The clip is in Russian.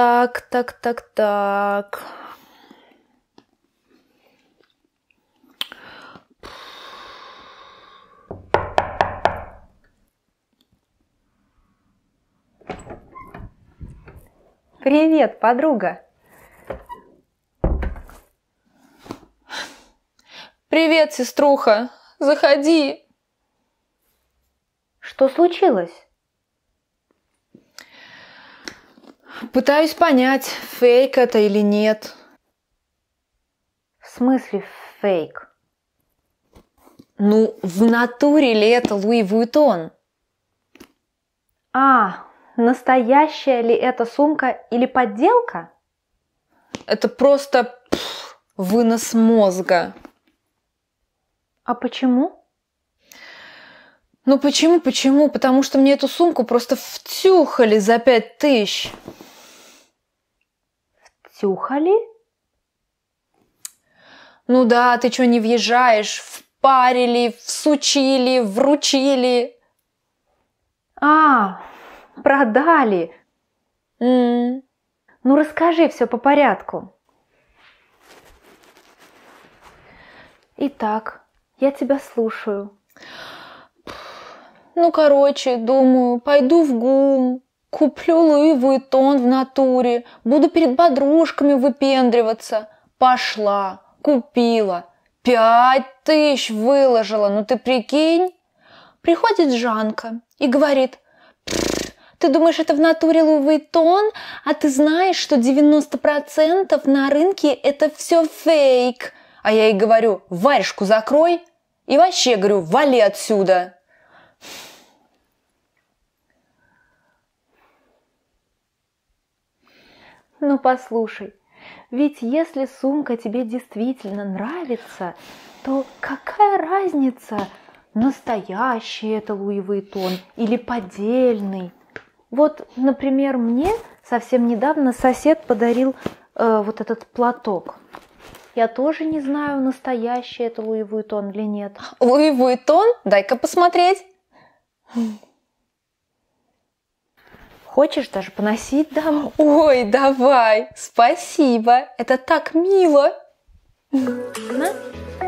Так, так, так, так. Привет, подруга. Привет, сеструха. Заходи. Что случилось? Пытаюсь понять, фейк это или нет. В смысле фейк? Ну, в натуре ли это Луи Вуитон? А, настоящая ли эта сумка или подделка? Это просто пфф, вынос мозга. А почему? Ну почему, почему? Потому что мне эту сумку просто втюхали за пять тысяч втюхали? Ну да, ты что не въезжаешь? Впарили, всучили, вручили. А, продали. Mm. Ну расскажи все по порядку. Итак, я тебя слушаю. Ну, короче, думаю, пойду в ГУМ, Куплю Луи Вуитон в натуре, буду перед подружками выпендриваться. Пошла, купила, пять тысяч выложила, ну ты прикинь? Приходит Жанка и говорит, ты думаешь, это в натуре Луи Вуитон? А ты знаешь, что 90% на рынке это все фейк. А я ей говорю, варежку закрой. И вообще говорю, вали отсюда. Ну послушай, ведь если сумка тебе действительно нравится, то какая разница, настоящий это Луи Вейтон или поддельный? Вот, например, мне совсем недавно сосед подарил э, вот этот платок. Я тоже не знаю, настоящий это Луи Вуитон или нет. Луи Вуитон? Дай-ка посмотреть. Хочешь даже поносить дам? Ой, давай, спасибо, это так мило. На.